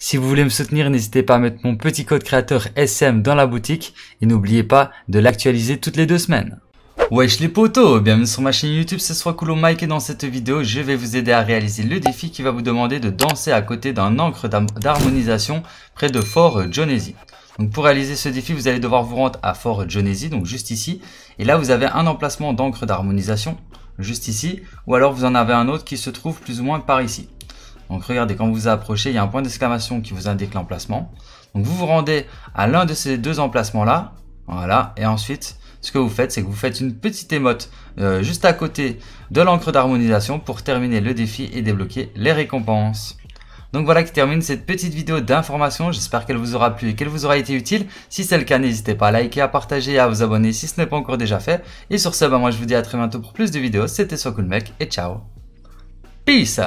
Si vous voulez me soutenir, n'hésitez pas à mettre mon petit code créateur SM dans la boutique et n'oubliez pas de l'actualiser toutes les deux semaines. Wesh les potos, bienvenue sur ma chaîne YouTube, c'est Coolo Mike et dans cette vidéo, je vais vous aider à réaliser le défi qui va vous demander de danser à côté d'un encre d'harmonisation près de Fort Jonesy. Donc pour réaliser ce défi, vous allez devoir vous rendre à Fort Jonesy, donc juste ici. Et là, vous avez un emplacement d'encre d'harmonisation, juste ici. Ou alors vous en avez un autre qui se trouve plus ou moins par ici. Donc regardez, quand vous vous approchez, il y a un point d'exclamation qui vous indique l'emplacement. Donc vous vous rendez à l'un de ces deux emplacements-là. Voilà. Et ensuite, ce que vous faites, c'est que vous faites une petite émote euh, juste à côté de l'encre d'harmonisation pour terminer le défi et débloquer les récompenses. Donc voilà qui termine cette petite vidéo d'information. J'espère qu'elle vous aura plu et qu'elle vous aura été utile. Si c'est le cas, n'hésitez pas à liker, à partager et à vous abonner si ce n'est pas encore déjà fait. Et sur ce, bah moi je vous dis à très bientôt pour plus de vidéos. C'était mec et ciao. Peace